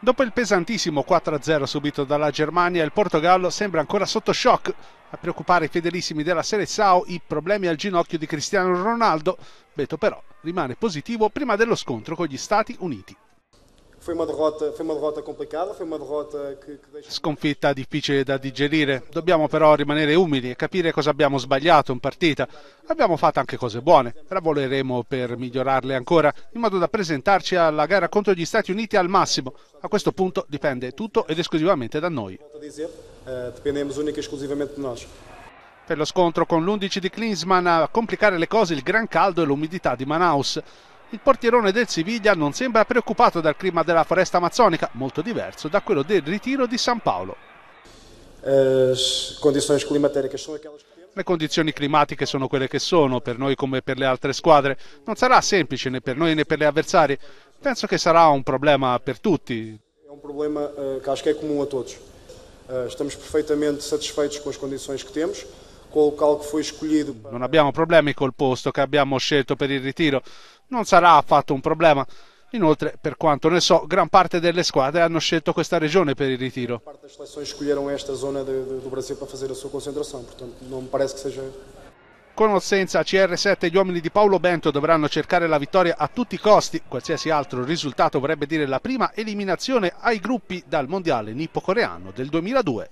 Dopo il pesantissimo 4-0 subito dalla Germania, il Portogallo sembra ancora sotto shock. A preoccupare i fedelissimi della Seleção i problemi al ginocchio di Cristiano Ronaldo. Beto però rimane positivo prima dello scontro con gli Stati Uniti. Foi uma, derrota, foi uma derrota complicada, foi uma derrota che, che deixa... Sconfitta difficile da digerire, dobbiamo però rimanere umili e capire cosa abbiamo sbagliato in partita. Abbiamo fatto anche cose buone, lavoreremo per migliorarle ancora, in modo da presentarci alla gara contro gli Stati Uniti al massimo. A questo punto dipende tutto ed esclusivamente da noi. Dipendemos eh, unica e esclusivamente da noi. Per lo scontro con l'11 di Klinsmann a complicare le cose il gran caldo e l'umidità di Manaus. Il portierone del Siviglia non sembra preoccupato dal clima della foresta amazzonica, molto diverso da quello del ritiro di San Paolo. Eh, le condizioni climatiche sono quelle che sono, per noi come per le altre squadre. Non sarà semplice né per noi né per le avversarie. Penso che sarà un problema per tutti. È un problema eh, che acho che è comune a tutti. Eh, Stiamo perfettamente satisfeitos con le condizioni che abbiamo com o local que foi escolhido. Non abbiamo problemi col posto che abbiamo scelto per il ritiro, non sarà affatto un problema. Inoltre, per quanto ne so, gran parte delle squadre hanno scelto questa regione per il ritiro. Parte con o senza CR7 gli uomini di Paolo Bento dovranno cercare la vittoria a tutti i costi. Qualsiasi altro risultato vorrebbe dire la prima eliminazione ai gruppi dal mondiale nippo-coreano del 2002.